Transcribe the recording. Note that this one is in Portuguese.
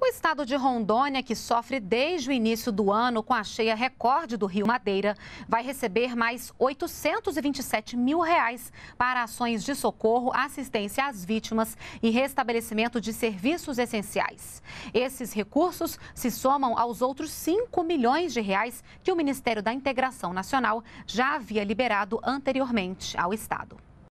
O estado de Rondônia, que sofre desde o início do ano com a cheia recorde do Rio Madeira, vai receber mais 827 mil reais para ações de socorro, assistência às vítimas e restabelecimento de serviços essenciais. Esses recursos se somam aos outros 5 milhões de reais que o Ministério da Integração Nacional já havia liberado anteriormente ao estado.